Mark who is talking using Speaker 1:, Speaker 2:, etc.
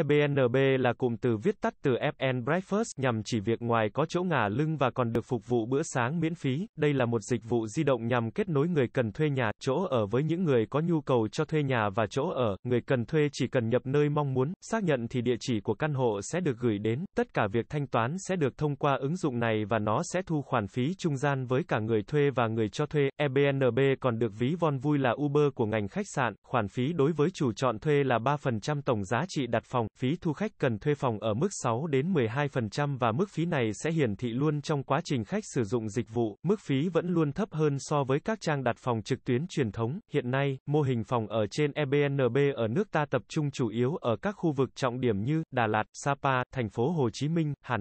Speaker 1: EBNB là cụm từ viết tắt từ FN Breakfast nhằm chỉ việc ngoài có chỗ ngả lưng và còn được phục vụ bữa sáng miễn phí. Đây là một dịch vụ di động nhằm kết nối người cần thuê nhà, chỗ ở với những người có nhu cầu cho thuê nhà và chỗ ở. Người cần thuê chỉ cần nhập nơi mong muốn, xác nhận thì địa chỉ của căn hộ sẽ được gửi đến. Tất cả việc thanh toán sẽ được thông qua ứng dụng này và nó sẽ thu khoản phí trung gian với cả người thuê và người cho thuê. EBNB còn được ví von vui là Uber của ngành khách sạn. Khoản phí đối với chủ chọn thuê là 3% tổng giá trị đặt phòng phòng, phí thu khách cần thuê phòng ở mức 6 đến 12% và mức phí này sẽ hiển thị luôn trong quá trình khách sử dụng dịch vụ, mức phí vẫn luôn thấp hơn so với các trang đặt phòng trực tuyến truyền thống. Hiện nay, mô hình phòng ở trên Airbnb ở nước ta tập trung chủ yếu ở các khu vực trọng điểm như Đà Lạt, Sapa, thành phố Hồ Chí Minh, Hà Nội.